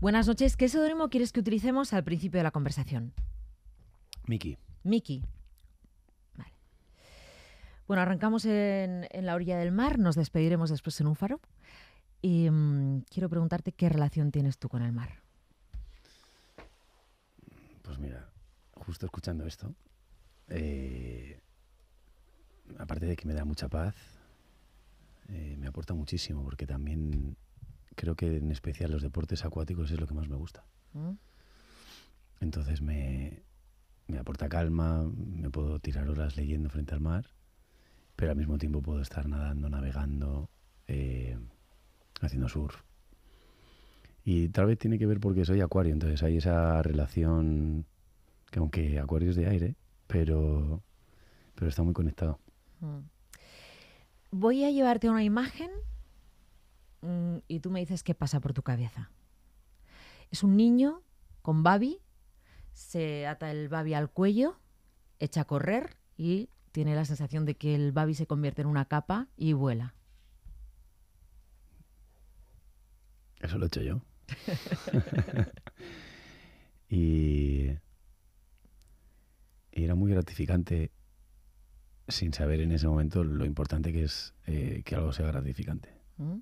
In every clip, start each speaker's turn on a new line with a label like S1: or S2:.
S1: Buenas noches. ¿Qué seudónimo quieres que utilicemos al principio de la conversación? Miki. Miki. Vale. Bueno, arrancamos en, la orilla del mar, nos despediremos después en un faro. Y mm, quiero preguntarte qué relación tienes tú con el mar.
S2: Pues mira, justo escuchando esto, eh, aparte de que me da mucha paz, eh, me aporta muchísimo porque también creo que en especial los deportes acuáticos es lo que más me gusta. Mm. Entonces me, aporta calma, me puedo tirar horas leyendo frente al mar, pero al mismo tiempo puedo estar nadando, navegando, eh, haciendo surf. Y tal vez tiene que ver porque soy acuario, entonces hay esa relación que aunque acuario es de aire, pero, pero está muy conectado.
S1: Mm. Voy a llevarte una imagen Mm, y tú me dices qué pasa por tu cabeza. Es un niño con babi, se ata el babi al cuello, echa a correr y tiene la sensación de que el babi se convierte en una capa y vuela.
S2: Eso lo he hecho yo. y, era muy gratificante sin saber en ese momento lo importante que es eh, que algo sea gratificante. Mm.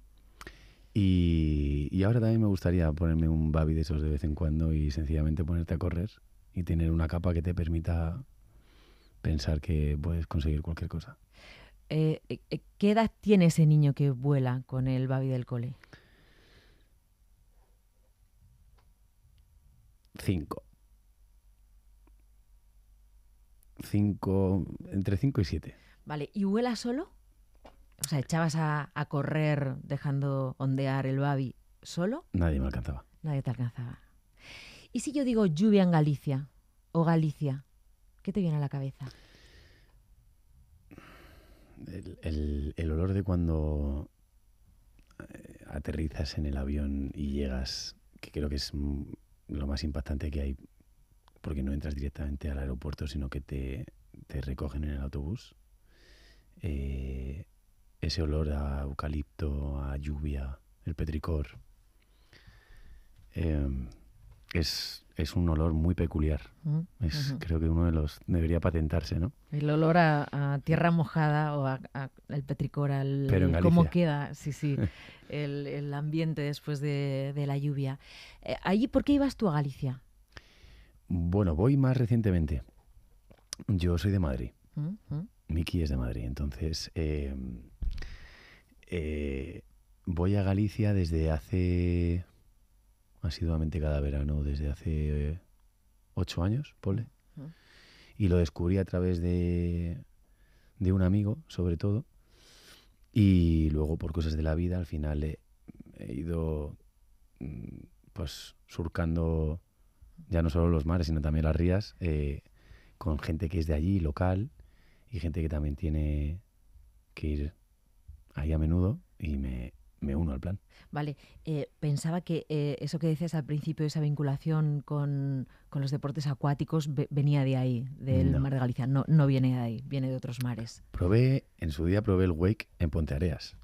S2: Y, ahora también me gustaría ponerme un babi de esos de vez en cuando y sencillamente ponerte a correr y tener una capa que te permita pensar que puedes conseguir cualquier cosa.
S1: Eh, eh, eh, ¿Qué edad tiene ese niño que vuela con el babi del cole?
S2: Cinco. Cinco, entre cinco y siete.
S1: Vale, ¿y vuela solo? O sea, ¿echabas a, correr dejando ondear el Babi solo?
S2: Nadie me alcanzaba.
S1: Nadie te alcanzaba. ¿Y si yo digo lluvia en Galicia o Galicia? ¿Qué te viene a la cabeza?
S2: El, olor de cuando eh, aterrizas en el avión y llegas, que creo que es lo más impactante que hay, porque no entras directamente al aeropuerto, sino que te, te recogen en el autobús. Eh, ese olor a eucalipto, a lluvia, el petricor. Em, es, un olor muy peculiar. Creo que uno de los debería patentarse, ¿no?
S1: El olor a, tierra mojada o al petricor, al Pero cómo queda, sí, sí, el, ambiente después de, la lluvia. Eh, allí, ¿Por qué ibas tú a Galicia?
S2: Bueno, voy más recientemente. Yo soy de Madrid. Miki es de Madrid, entonces em, eh, voy a Galicia desde hace asiduamente cada verano, desde hace eh, ocho años, pole. Y lo descubrí a través de, de un amigo, sobre todo. Y luego, por cosas de la vida, al final he, ido mm, pues surcando ya no solo los mares, sino también las rías, eh, con gente que es de allí, local, y gente que también tiene que ir ahí a menudo y me, uno al plan.
S1: Vale, eh, pensaba que eh, eso que decías al principio, esa vinculación con, los deportes acuáticos, venía de ahí, del mar de Galicia. No, no viene de ahí, viene de otros mares.
S2: Probé, en su día probé el wake en Ponteareas,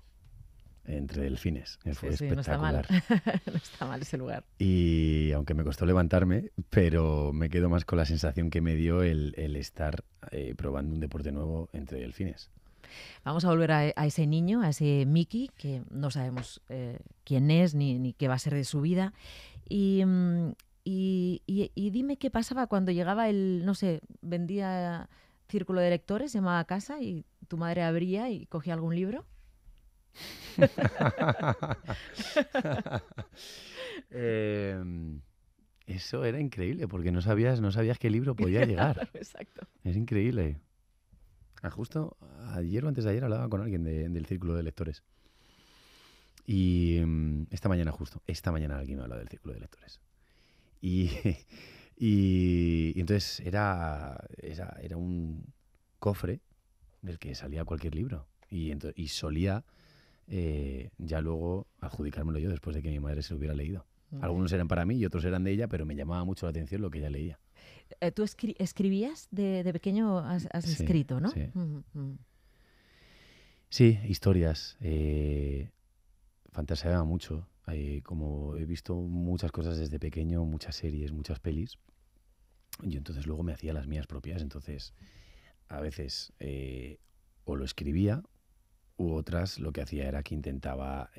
S2: entre delfines. Sí, No está, mal. está mal ese lugar. Y aunque me costó levantarme, pero me quedo más con la sensación que me dio el, estar eh, probando un deporte nuevo entre delfines.
S1: Vamos a volver e, a, ese niño, a ese Mickey, que no sabemos eh, quién es ni, qué va a ser de su vida. Mm, y, dime qué pasaba cuando llegaba el, no sé, vendía círculo de lectores, llamaba a casa y tu madre abría y cogía algún libro.
S2: Em, eso era increíble porque no sabías, no sabías qué libro podía llegar. Exacto. Es increíble. Ah, justo ayer o antes de ayer hablaba con alguien del círculo de lectores. Y mm, esta mañana justo, esta mañana alguien me habló del círculo de lectores. Y, entonces era, era, un cofre del que salía cualquier libro. Y, y solía eh, ya luego adjudicármelo yo después de que mi madre se lo hubiera leído. Algunos eran para mí y otros eran de ella, pero me llamaba mucho la atención lo que ella leía.
S1: Eh, tú escribías de, pequeño, has, escrito, ¿no?
S2: Sí, historias. Eh, fantaseaba mucho. Eh, como he visto muchas cosas desde pequeño, muchas series, muchas pelis, yo entonces luego me hacía las mías propias. Entonces, a veces eh, o lo escribía, u otras lo que hacía era que intentaba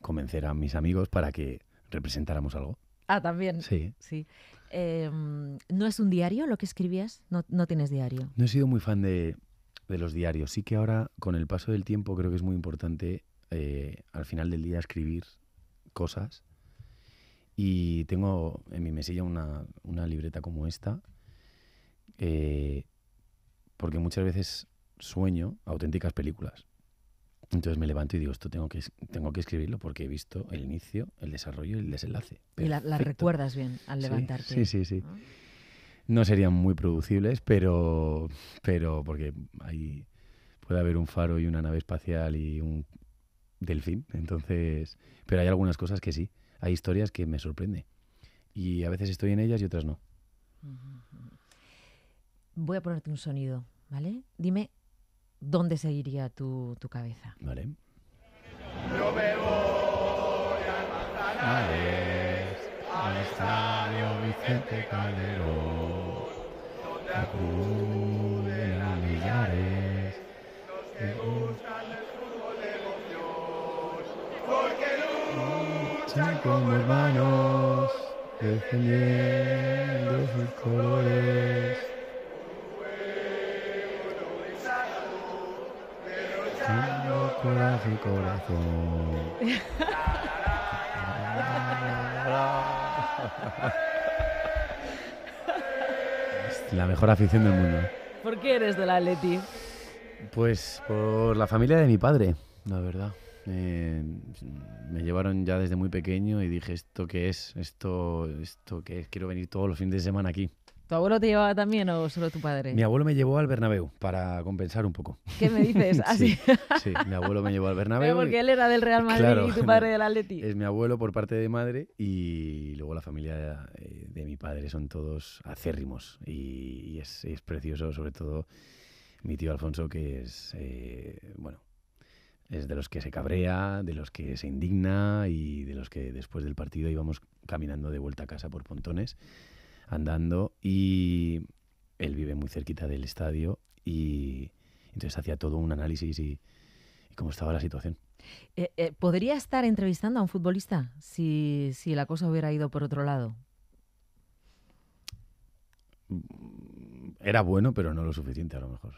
S2: convencer a mis amigos para que representáramos algo.
S1: Ah, también. Sí. sí. Em, ¿No es un diario lo que escribías? No, tienes diario.
S2: No he sido muy fan de, los diarios. Sí que ahora, con el paso del tiempo, creo que es muy importante eh, al final del día escribir cosas. Y tengo en mi mesilla una, libreta como esta, eh, porque muchas veces sueño auténticas películas. Entonces me levanto y digo, esto tengo que, tengo que escribirlo porque he visto el inicio, el desarrollo y el desenlace. Y la, recuerdas bien al levantarte. Sí, sí, sí. Ah. No serían muy producibles, pero, pero porque ahí puede haber un faro y una nave espacial y un delfín. Entonces, pero hay algunas cosas que sí. Hay historias que me sorprenden. Y a veces estoy en ellas y otras no. Voy
S1: a ponerte un sonido, ¿vale? Dime ¿dónde seguiría tu, tu cabeza? Vale.
S2: Yo me voy a al estadio Vicente Calderón, donde acuden a millares que buscan el fútbol de emoción, porque luchan como hermanos defendiendo sus colores. Coraje, corazón. la mejor afición del mundo.
S1: ¿Por qué eres la Atleti?
S2: Pues por la familia de mi padre, la verdad. Eh, me llevaron ya desde muy pequeño y dije, ¿esto qué es? ¿Esto, esto qué es? Quiero venir todos los fines de semana aquí.
S1: ¿Tu abuelo te llevaba también o solo tu padre? Mi
S2: abuelo me llevó al Bernabéu para compensar un poco. ¿Qué me dices? ¿Así? sí, sí, mi abuelo me llevó al Bernabéu. porque él era del Real Madrid y tu padre del Atleti. Es mi abuelo por parte de madre y luego la familia eh, de, mi padre son todos acérrimos y, es, precioso, sobre todo mi tío Alfonso que es, eh, bueno, es de los que se cabrea, de los que se indigna y de los que después del partido íbamos caminando de vuelta a casa por pontones andando y él vive muy cerquita del estadio y entonces hacía todo un análisis y, cómo estaba la situación.
S1: Eh, eh, ¿Podría estar entrevistando a un futbolista si, si la cosa hubiera ido por otro lado?
S2: Era bueno, pero no lo suficiente a lo mejor.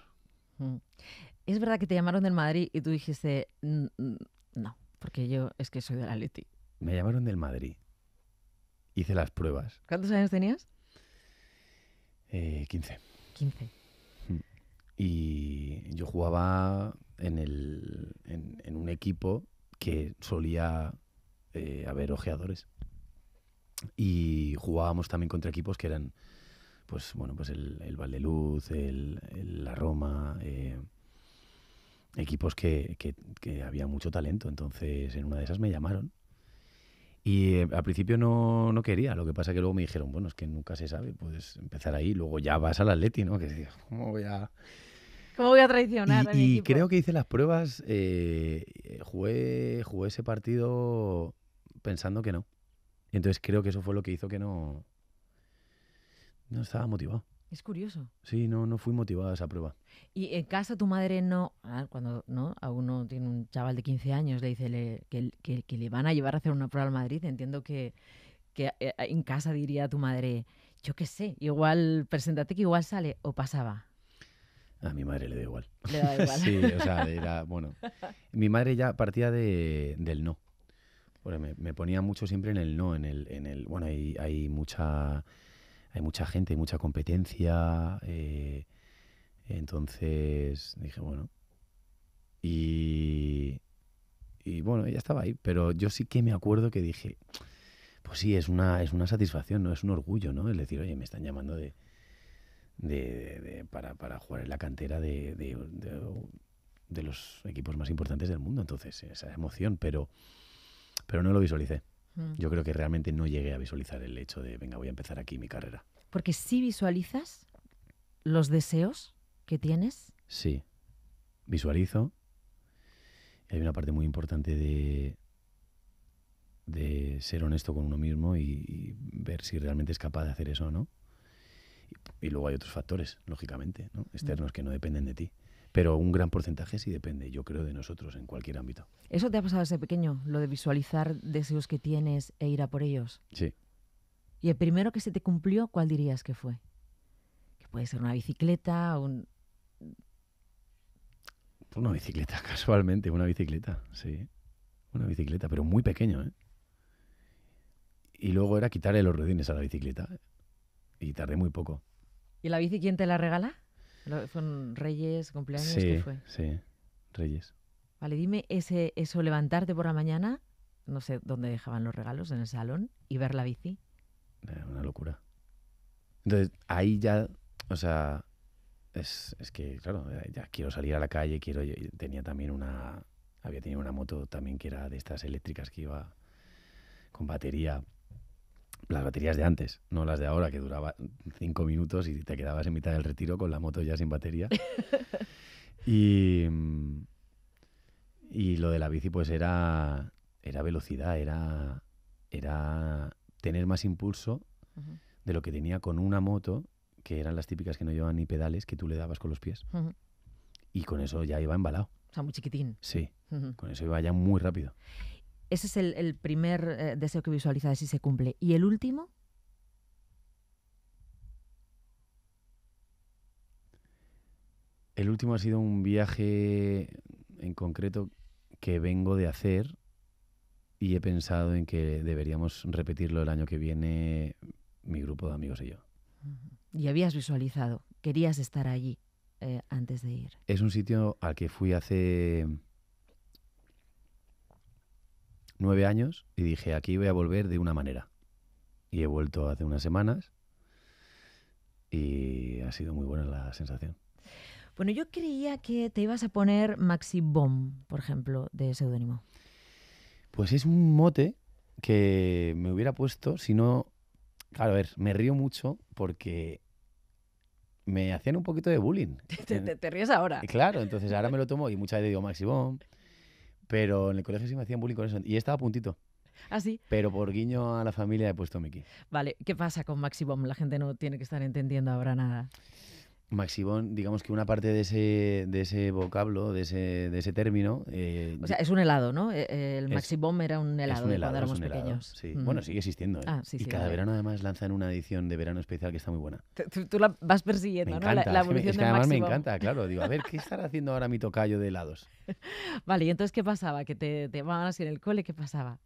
S1: Mm. Es verdad que te llamaron del Madrid y tú dijiste, no, porque yo es que soy del Atleti.
S2: Me llamaron del Madrid. Hice las pruebas.
S1: ¿Cuántos años tenías?
S2: Eh, 15. 15. Mm. Y yo jugaba en, el, en, un equipo que solía eh, haber ojeadores. Y jugábamos también contra equipos que eran, pues bueno, pues el, el Valdeluz, el, la Roma, eh, equipos que había mucho talento. Entonces en una de esas me llamaron y eh, al principio no, no, quería, lo que pasa que luego me dijeron, bueno, es que nunca se sabe, puedes empezar ahí, luego ya vas al Atleti, ¿no? Que decía, ¿cómo voy a...?
S1: ¿Cómo voy a traicionar? Y, y
S2: creo que hice las pruebas, eh, eh jugué, ese partido pensando que no. Entonces creo que eso fue lo que hizo que no, no estaba motivado. Es curioso. Sí, no, no fui motivada a esa prueba.
S1: Y en casa tu madre no, ah, cuando no a uno tiene un chaval de 15 años, le dice que, le van a llevar a hacer una prueba al Madrid, entiendo que, eh, eh, en casa diría tu madre, yo qué sé, igual, preséntate que igual sale o pasaba.
S2: A mi madre le da igual. Le da igual. sí, o sea, era, bueno. Mi madre ya partía de, del no. me, ponía mucho siempre en el no, en el, en el bueno, hay, hay mucha hay mucha gente, hay mucha competencia. Eh, entonces dije, bueno. Y, bueno, ya estaba ahí. Pero yo sí que me acuerdo que dije, pues sí, es una, es una satisfacción, ¿no? Es un orgullo, ¿no? Es decir, oye, me están llamando de, de, para, para, jugar en la cantera de, los equipos más importantes del mundo. Entonces, esa emoción, pero, pero no lo visualicé. Mm. Yo creo que realmente no llegué a visualizar el hecho de, venga, voy a empezar aquí mi carrera.
S1: Porque si visualizas los deseos que tienes.
S2: Sí, visualizo. Hay una parte muy importante de, de ser honesto con uno mismo y, ver si realmente es capaz de hacer eso o no. Y, luego hay otros factores, lógicamente, mm. externos que no dependen de ti pero un gran porcentaje sí depende, yo creo, de nosotros en cualquier ámbito.
S1: ¿Eso te ha pasado desde pequeño, lo de visualizar deseos que tienes e ir a por ellos? Sí. ¿Y el primero que se te cumplió, cuál dirías que fue? Que puede ser una bicicleta, un...
S2: Una bicicleta, casualmente, una bicicleta, sí. Una bicicleta, pero muy pequeño, ¿eh? Y luego era quitarle los redines a la bicicleta. ¿eh? Y tardé muy poco.
S1: ¿Y la bici quién te la regala? ¿Fueron Reyes, cumpleaños? que fue?
S2: sí, Reyes.
S1: Vale, dime ese, eso, levantarte por la mañana, no sé dónde dejaban los regalos, en el salón, y ver la bici.
S2: Eh, una locura. Entonces, ahí ya, o sea, es, que, claro, eh, ya quiero salir a la calle, quiero... tenía también una... Había tenido una moto también que era de estas eléctricas que iba con batería las baterías de antes, no las de ahora, que duraba cinco minutos y te quedabas en mitad del retiro con la moto ya sin batería. y, lo de la bici, pues era, era velocidad, era, era tener más impulso de lo que tenía con una moto, que eran las típicas que no llevaban ni pedales, que tú le dabas con los pies. Y con eso ya iba embalado.
S1: O sea, muy chiquitín. Sí, con eso
S2: iba ya muy rápido.
S1: Ese es el, primer eh, deseo que visualizas si se cumple. ¿Y el último?
S2: El último ha sido un viaje en concreto que vengo de hacer y he pensado en que deberíamos repetirlo el año que viene mi grupo de amigos y yo.
S1: Y habías visualizado, querías estar allí eh, antes de ir.
S2: Es un sitio al que fui hace nueve años y dije, aquí voy a volver de una manera. Y he vuelto hace unas semanas y ha sido muy buena la sensación.
S1: Bueno, yo creía que te ibas a poner Maxi Bomb, por ejemplo, de seudónimo.
S2: Pues es un mote que me hubiera puesto si no... Claro, a ver, me río mucho porque me hacían un poquito de bullying. Te,
S1: te, ríes ahora.
S2: Claro, entonces ahora me lo tomo y muchas veces digo Maxi Bomb. Pero en el colegio sí me hacían bullying con eso. Y estaba a puntito. Así. ¿Ah, sí? Pero por guiño a la familia he puesto Mickey.
S1: Vale, ¿qué pasa con Maxi La gente no tiene que estar entendiendo ahora nada.
S2: Maximón, digamos que una parte de ese, de ese vocablo, de ese, de ese término... Eh, o sea, es un
S1: helado, ¿no? Eh, eh, el Maximón era un helado, un helado cuando éramos pequeños. Mm. Bueno, sigue existiendo. Ah, y cada
S2: verano además lanzan una edición de verano especial que está muy buena.
S1: Tú, la vas persiguiendo, ¿no? La, evolución es que, es además me encanta,
S2: claro. Digo, a ver, ¿qué estará haciendo ahora mi tocayo de helados?
S1: vale, y entonces, ¿qué pasaba? ¿Que te, te llamaban así en el cole? ¿Qué pasaba?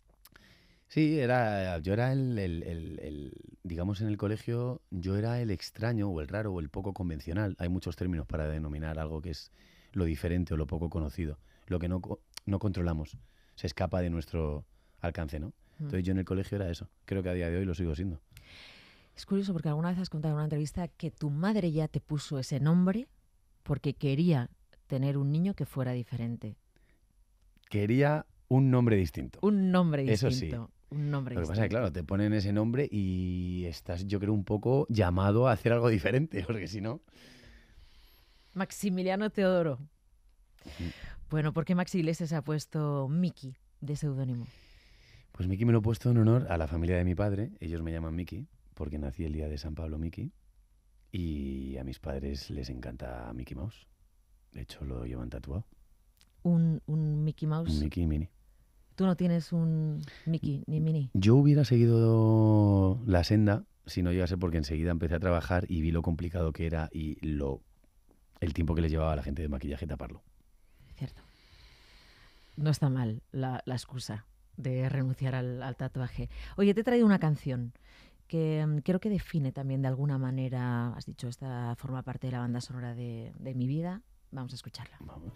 S2: Sí, era, yo era el, digamos en el colegio, yo era el extraño o el raro o el poco convencional. Hay muchos términos para denominar algo que es lo diferente o lo poco conocido, lo que no, no controlamos, se escapa de nuestro alcance, ¿no? Mm. Entonces yo en el colegio era eso, creo que a día de hoy lo sigo siendo.
S1: Es curioso porque alguna vez has contado en una entrevista que tu madre ya te puso ese nombre porque quería tener un niño que fuera diferente.
S2: Quería un nombre distinto.
S1: Un nombre distinto. Eso sí un nombre. Lo que pasa
S2: claro, te ponen ese nombre y estás, yo creo, un poco llamado a hacer algo diferente, porque si no.
S1: Maximiliano Teodoro. Bueno, ¿por qué Maxi Iglesias ha puesto Miki de seudónimo?
S2: Pues Miki me lo he puesto en honor a la familia de mi padre. Ellos me llaman Miki, porque nací el día de San Pablo Miki. Y a mis padres les encanta Mickey Mouse. De hecho, lo llevan tatuado.
S1: ¿Un, un Mickey Mouse? Un Mickey Mini. Tú no tienes un Mickey ni Mini.
S2: Yo hubiera seguido la senda si no llegase porque enseguida empecé a trabajar y vi lo complicado que era y lo el tiempo que le llevaba a la gente de maquillaje taparlo.
S1: Cierto. No está mal la, excusa de renunciar al, tatuaje. Oye, te he traído una canción que quiero mm, creo que define también de alguna manera, has dicho, esta forma parte de la banda sonora de, de mi vida. Vamos a escucharla. Vamos.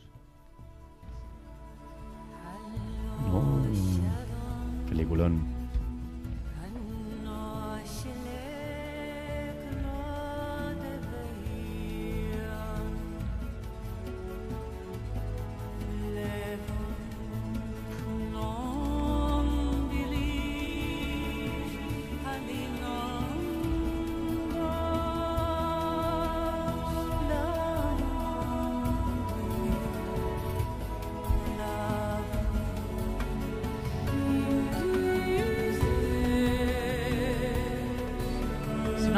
S2: Peliculón.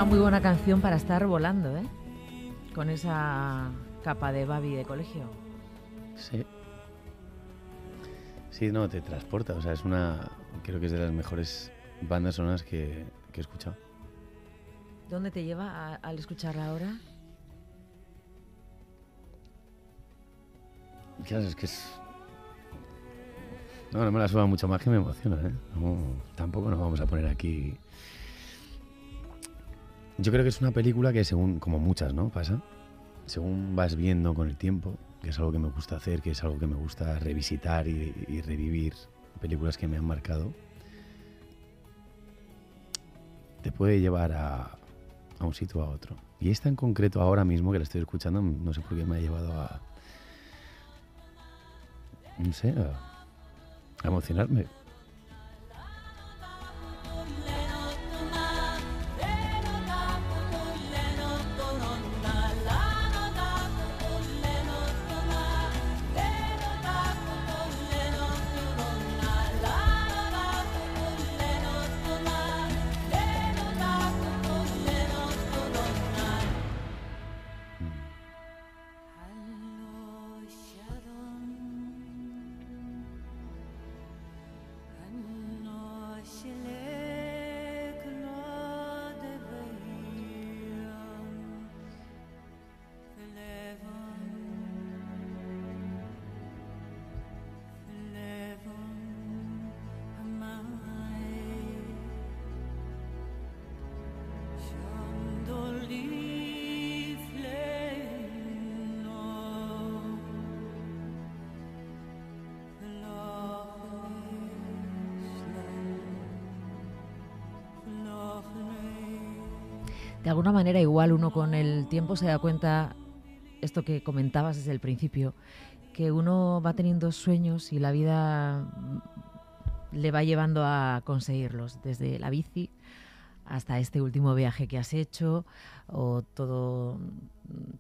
S2: muy buena
S1: canción para estar volando, ¿eh? Con esa capa de Babi de colegio.
S2: Sí. Sí, no, te transporta. O sea, es una. Creo que es de las mejores bandas sonoras que, he escuchado.
S1: ¿Dónde te lleva al escucharla ahora?
S2: Claro, es que es. No, no me la suba mucho más que me emociona, ¿eh? tampoco nos vamos a poner aquí yo creo que es una película que según, como muchas, ¿no? Pasa. Según vas viendo con el tiempo, que es algo que me gusta hacer, que es algo que me gusta revisitar y, revivir películas que me han marcado, te puede llevar a, un sitio a otro. Y esta en concreto ahora mismo que la estoy escuchando, no sé por qué me ha llevado a... No sé, a emocionarme.
S1: de alguna manera igual uno con el tiempo se da cuenta, esto que comentabas desde el principio, que uno va teniendo sueños y la vida le va llevando a conseguirlos, desde la bici hasta este último viaje que has hecho o todo,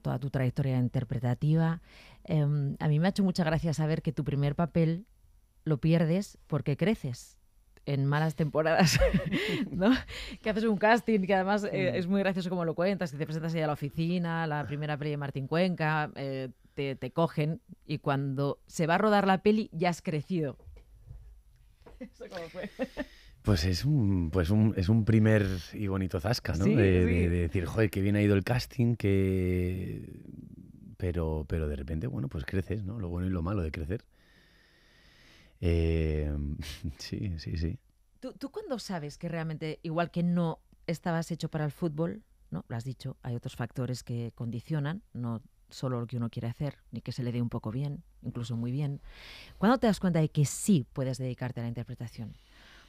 S1: toda tu trayectoria interpretativa. Em, a mí me ha hecho mucha gracia saber que tu primer papel lo pierdes porque creces en malas temporadas, ¿no? que haces un casting, que además eh, mm. es muy gracioso como lo cuentas, que te presentas ahí a la oficina, la ah. primera peli de Martín Cuenca, eh, te, te cogen y cuando se va a rodar la peli ya has crecido. ¿Eso cómo fue?
S2: Pues es un, pues un, es un primer y bonito zasca, ¿no? de, decir, joder, que bien ha ido el casting, que... Pero, pero de repente, bueno, pues creces, ¿no? Lo bueno y lo malo de crecer. Em, sí, sí, sí.
S1: ¿Tú, ¿Tú cuándo sabes que realmente, igual que no estabas hecho para el fútbol, ¿no? Lo has dicho, hay otros factores que condicionan, no solo lo que uno quiere hacer, ni que se le dé un poco bien, incluso muy bien. ¿Cuándo te das cuenta de que sí puedes dedicarte a la interpretación?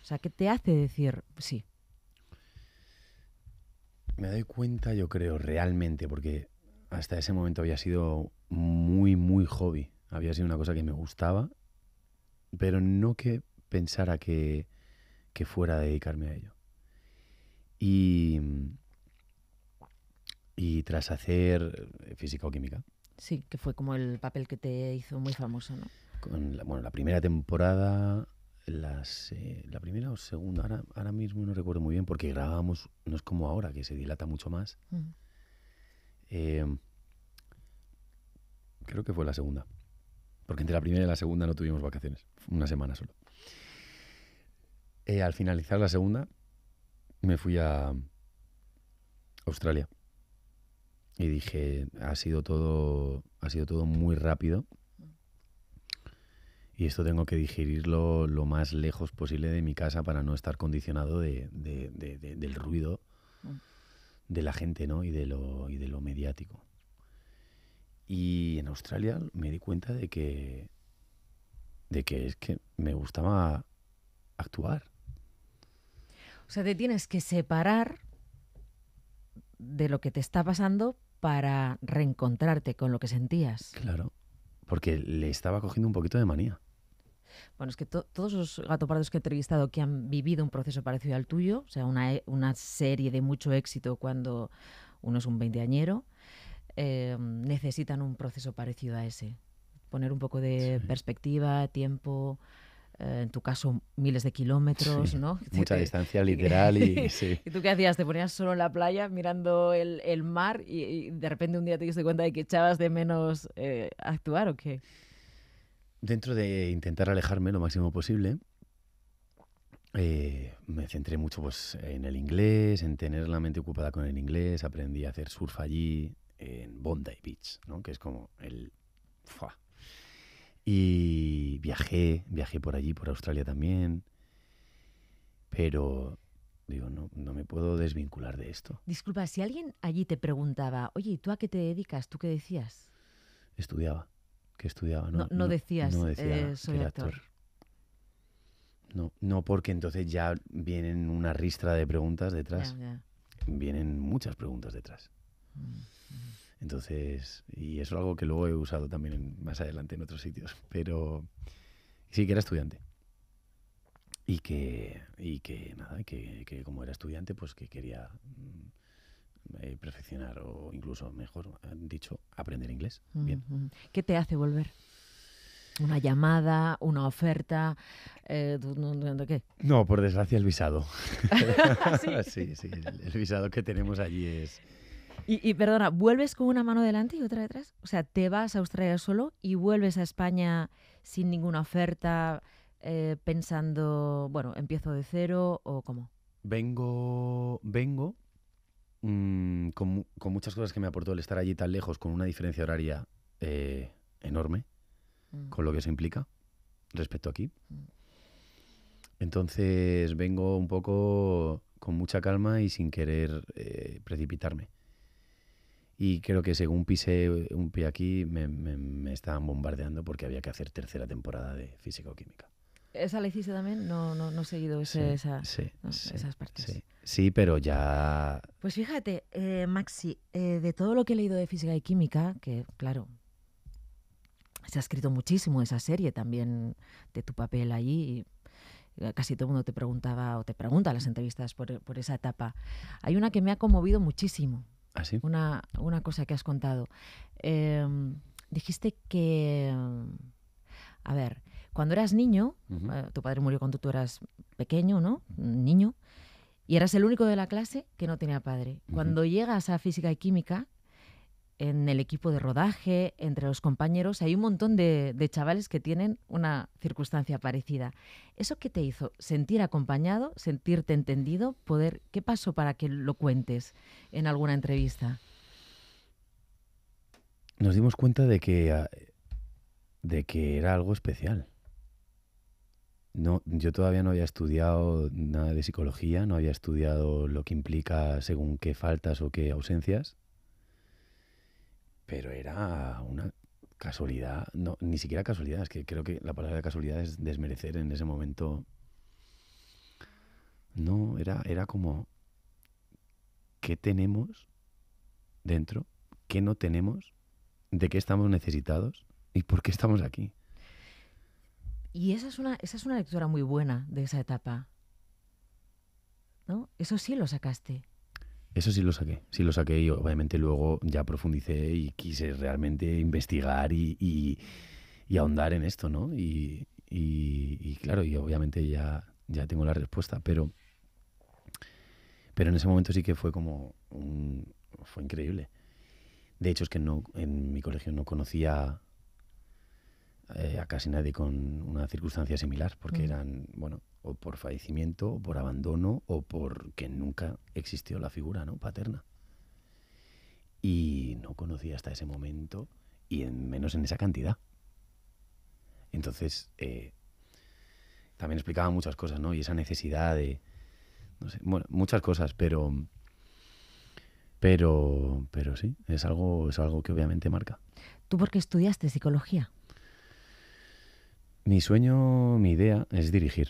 S1: O sea, ¿qué te hace decir sí?
S2: Me doy cuenta, yo creo, realmente, porque hasta ese momento había sido muy, muy hobby. Había sido una cosa que me gustaba pero no que pensara que, fuera a dedicarme a ello. Y, y tras hacer física o química.
S1: Sí, que fue como el papel que te hizo muy famoso, ¿no?
S2: Con bueno, la primera temporada, las, eh, la primera o segunda, ahora, ahora, mismo no recuerdo muy bien, porque grabábamos, no es como ahora, que se dilata mucho más. Eh, creo que fue la segunda. Porque entre la primera y la segunda no tuvimos vacaciones, una semana solo. Eh, al finalizar la segunda, me fui a Australia. Y dije, ha sido todo, ha sido todo muy rápido. Y esto tengo que digerirlo lo más lejos posible de mi casa para no estar condicionado del ruido mm. de la gente ¿no? y, de lo, y de lo mediático. Y en Australia me di cuenta de que, de que es que me gustaba actuar.
S1: O sea, te tienes que separar de lo que te está pasando para reencontrarte con lo que sentías.
S2: Claro, porque le estaba cogiendo un poquito de manía.
S1: Bueno, es que todos los gatopardos que he entrevistado que han vivido un proceso parecido al tuyo, o sea, una, e-, una serie de mucho éxito cuando uno es un veinteañero, eh, necesitan un proceso parecido a ese. Poner un poco de perspectiva, tiempo, eh, en tu caso miles de kilómetros, ¿no? Mucha distancia literal y, ¿Y tú qué hacías? ¿Te ponías solo en la playa mirando el, mar y, de repente un día te diste cuenta de que echabas de menos eh, actuar o qué?
S2: Dentro de intentar alejarme lo máximo posible, me centré mucho pues, en el inglés, en tener la mente ocupada con el inglés, aprendí a hacer surf allí, en Bondi Beach, que es como el... Y viajé, viajé por allí, por Australia también, pero digo, no, me puedo desvincular de esto.
S1: Disculpa, si alguien allí te preguntaba, oye, ¿y tú a qué te dedicas? ¿Tú qué decías?
S2: Estudiaba, ¿qué estudiaba. No, no, decías, no eh, soy actor. No, no, porque entonces ya vienen una ristra de preguntas detrás. Vienen muchas preguntas detrás. Entonces, y eso es algo que luego he usado también más adelante en otros sitios. Pero sí que era estudiante. Y que, que nada, que, como era estudiante, pues que quería mm, eh, perfeccionar o incluso, mejor dicho, aprender inglés.
S1: Bien. ¿Qué te hace volver? ¿Una llamada? ¿Una oferta? Eh,
S2: no, por desgracia el visado. ¿Sí? sí, el visado que tenemos allí es...
S1: Y, perdona, ¿vuelves con una mano delante y otra detrás? O sea, ¿te vas a Australia solo y vuelves a España sin ninguna oferta, eh, pensando, bueno, empiezo de cero o cómo?
S2: Vengo, vengo mm, con, muchas cosas que me aportó el estar allí tan lejos, con una diferencia horaria eh, enorme, mm. con lo que eso implica respecto aquí. Mm. Entonces vengo un poco con mucha calma y sin querer eh, precipitarme. Y creo que según pisé un pie aquí, me, me, estaban bombardeando porque había que hacer tercera temporada de Física o química
S1: ¿Esa la hiciste también? No, no, no he seguido esas
S2: partes. Sí. pero ya...
S1: Pues fíjate, eh, Maxi, eh, de todo lo que he leído de física y química, que claro, se ha escrito muchísimo esa serie también de tu papel allí. Y eh, casi todo el mundo te preguntaba o te pregunta en las entrevistas por, por esa etapa. Hay una que me ha conmovido muchísimo, ¿Ah, una, cosa que has contado. Em, dijiste que... A ver, cuando eras niño, eh, tu padre murió cuando tú eras pequeño, ¿no? Niño. Y eras el único de la clase que no tenía padre. Cuando llegas a física y química, en el equipo de rodaje, entre los compañeros. Hay un montón de, chavales que tienen una circunstancia parecida. ¿Eso qué te hizo? ¿Sentir acompañado? ¿Sentirte entendido? Poder, ¿Qué pasó para que lo cuentes en alguna entrevista?
S2: Nos dimos cuenta de que, ah, de que era algo especial. No, yo todavía no había estudiado nada de psicología, no había estudiado lo que implica según qué faltas o qué ausencias pero era una casualidad, no, ni siquiera casualidad, es que creo que la palabra casualidad es desmerecer en ese momento. No, era, era como, ¿qué tenemos dentro? ¿Qué no tenemos? ¿De qué estamos necesitados? ¿Y por qué estamos aquí?
S1: Y esa es una, esa es una lectura muy buena de esa etapa. ¿No? Eso sí lo sacaste.
S2: Eso sí lo saqué, sí lo saqué y obviamente luego ya profundicé y quise realmente investigar y, ahondar en esto, ¿no? Y, claro, y obviamente ya, ya tengo la respuesta, pero, pero en ese momento sí que fue como un, fue increíble. De hecho es que no, en mi colegio no conocía eh, a casi nadie con una circunstancia similar, porque mm. eran, bueno, o por fallecimiento, o por abandono, o porque nunca existió la figura ¿no? paterna. Y no conocía hasta ese momento, y en, menos en esa cantidad. Entonces, eh, también explicaba muchas cosas, ¿no? Y esa necesidad de, no sé, bueno, muchas cosas, pero, pero, pero sí, es algo, es algo que obviamente marca.
S1: ¿Tú por qué estudiaste psicología?
S2: Mi sueño, mi idea es dirigir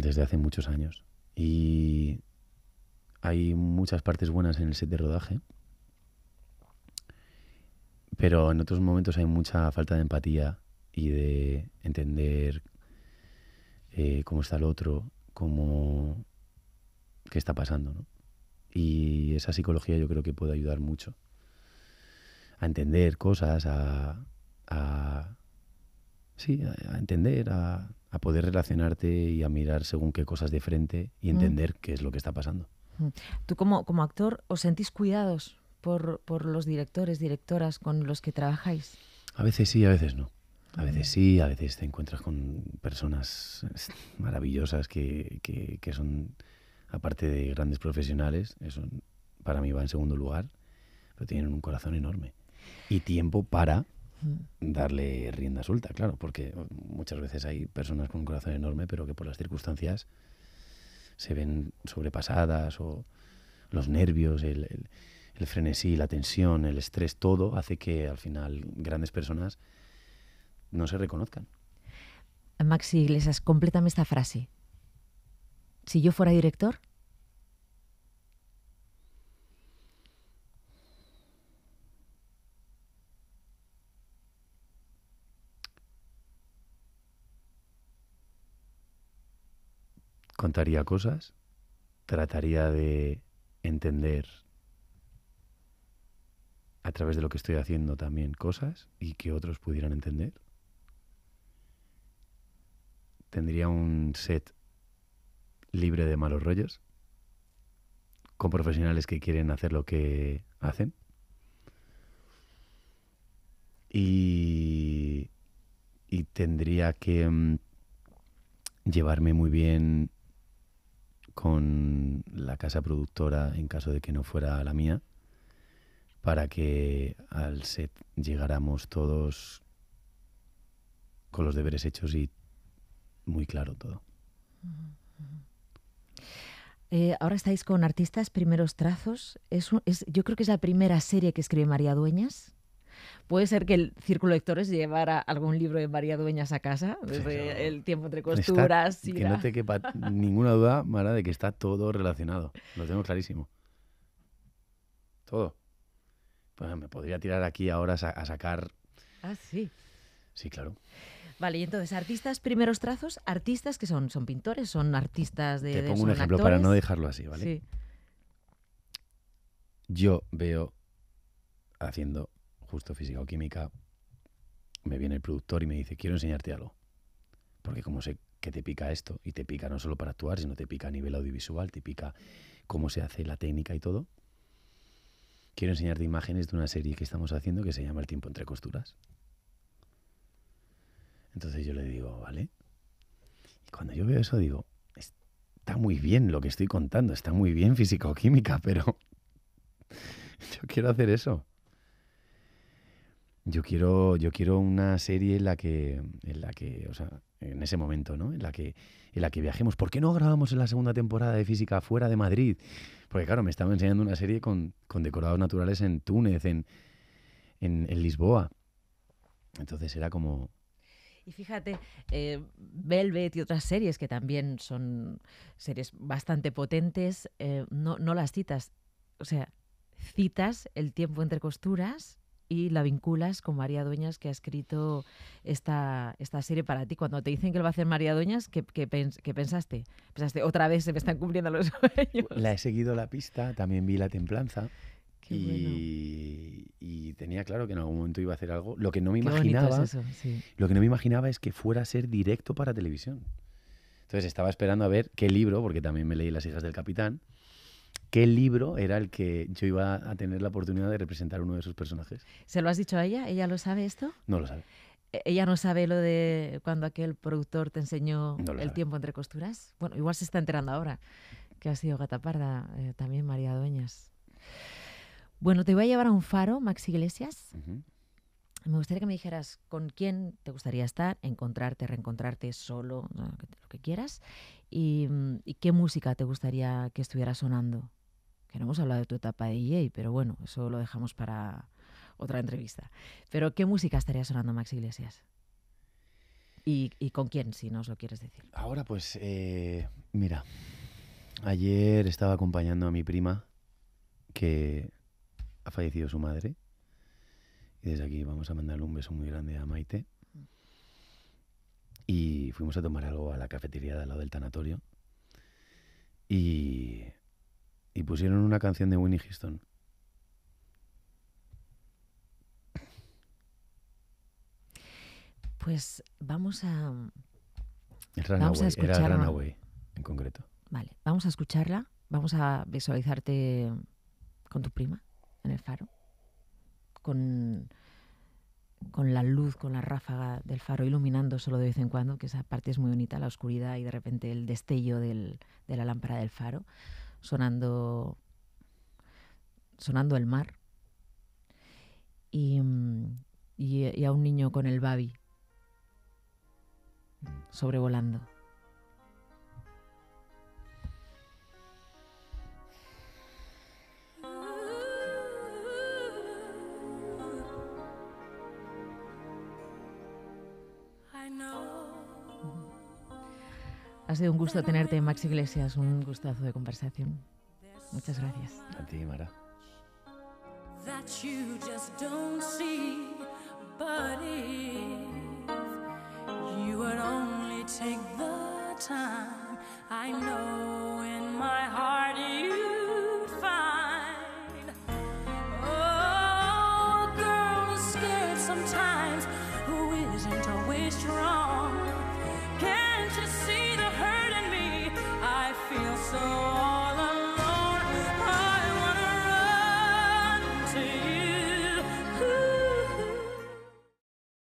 S2: desde hace muchos años. Y hay muchas partes buenas en el set de rodaje, pero en otros momentos hay mucha falta de empatía y de entender eh, cómo está el otro, cómo qué está pasando, ¿no? Y esa psicología yo creo que puede ayudar mucho a entender cosas, a, sí, a entender, a a poder relacionarte y a mirar según qué cosas de frente y mm. entender qué es lo que está pasando. Mm.
S1: Tú como, como actor, ¿os sentís cuidados por, por, los directores, directoras con los que trabajáis?
S2: A veces sí, a veces no. A veces mm. sí, a veces te encuentras con personas maravillosas que, que, que son, aparte de grandes profesionales, eso para mí va en segundo lugar, pero tienen un corazón enorme. Y tiempo para Mm. darle rienda suelta, claro, porque muchas veces hay personas con un corazón enorme, pero que por las circunstancias se ven sobrepasadas o los nervios, el, frenesí, la tensión, el estrés, todo hace que al final grandes personas no se reconozcan.
S1: Maxi Iglesias, complétame esta frase. Si yo fuera director,
S2: contaría cosas, trataría de entender a través de lo que estoy haciendo también cosas y que otros pudieran entender. Tendría un set libre de malos rollos, con profesionales que quieren hacer lo que hacen. Y, tendría que mm, llevarme muy bien con la casa productora en caso de que no fuera la mía, para que al set llegáramos todos con los deberes hechos y muy claro todo.
S1: Eh, ahora estáis con artistas, primeros trazos. es, yo creo que es la primera serie que escribe María Dueñas. ¿Puede ser que el círculo de lectores llevara algún libro de María Dueñas a casa? Desde el tiempo entre costuras. que no te quepa
S2: ninguna duda, Mara, de que está todo relacionado. Lo tengo clarísimo. Todo. Pues me podría tirar aquí ahora a sacar. Ah, sí. Sí, claro.
S1: Vale, y entonces, artistas, primeros trazos, artistas que son, son pintores, son artistas de... Te pongo un ejemplo para no dejarlo así, ¿vale? Sí.
S2: Yo veo haciendo justo física o química, me viene el productor y me dice, quiero enseñarte algo. Porque como sé que te pica esto, y te pica no solo para actuar, sino te pica a nivel audiovisual, te pica cómo se hace la técnica y todo, quiero enseñarte imágenes de una serie que estamos haciendo que se llama El tiempo entre costuras. Entonces yo le digo, ¿vale? Y cuando yo veo eso digo, está muy bien lo que estoy contando, está muy bien físico-química, pero yo quiero hacer eso. Yo quiero, yo quiero una serie en la que, en la que, o sea, en ese momento, ¿no? En la que, en la que viajemos. ¿Por qué no grabamos en la segunda temporada de Física fuera de Madrid? Porque claro, me estaba enseñando una serie con, decorados naturales en Túnez, en, Lisboa. Entonces era como,
S1: y fíjate, eh, Velvet y otras series que también son series bastante potentes, eh, no, no, las citas. O sea, citas el tiempo entre costuras y la vinculas con María Dueñas que ha escrito esta, esta serie para ti. Cuando te dicen que lo va a hacer María Doñas, ¿qué, qué, pensaste? Pensaste, otra vez se me están cumpliendo los sueños.
S2: La he seguido la pista, también vi La Templanza. Y, tenía claro que en algún momento iba a hacer algo. Lo que no me imaginaba, lo que no me imaginaba es que fuera a ser directo para televisión. Entonces estaba esperando a ver qué libro, porque también me leí Las hijas del capitán, qué libro era el que yo iba a tener la oportunidad de representar uno de sus personajes.
S1: ¿Se lo has dicho a ella? ¿Ella lo sabe esto? No lo sabe. E-, ¿Ella no sabe lo de cuando aquel productor te enseñó el tiempo entre costuras? Bueno, igual se está enterando ahora, que ha sido gata parda eh, también María Dueñas. Bueno, te voy a llevar a un faro, Max Iglesias. Me gustaría que me dijeras con quién te gustaría estar, encontrarte, reencontrarte solo, lo que, quieras, mm, y qué música te gustaría que estuviera sonando que no hemos hablado de tu etapa de DJ, pero bueno, eso lo dejamos para otra entrevista. Pero, ¿qué música estaría sonando Max Iglesias? ¿Y, con quién, si nos lo quieres
S2: decir? Ahora, pues, eh, mira, ayer estaba acompañando a mi prima, que ha fallecido su madre, y desde aquí vamos a mandarle un beso muy grande a Maite. Y fuimos a tomar algo a la cafetería de al lado del tanatorio. Y y pusieron una canción de Winnie Houston.
S1: Pues vamos a. vamos a escucharla. en concreto. Vale, vamos a escucharla. Vamos a visualizarte con tu prima en el faro. Con, con la luz, con la ráfaga del faro iluminando solo de vez en cuando, que esa parte es muy bonita, la oscuridad y de repente el destello de la lámpara del faro sonando, sonando el mar. Y, a un niño con el babi sobrevolando. sido un gusto tenerte, Max Iglesias, un gustazo de conversación. Muchas
S2: gracias. A ti,
S1: Mara.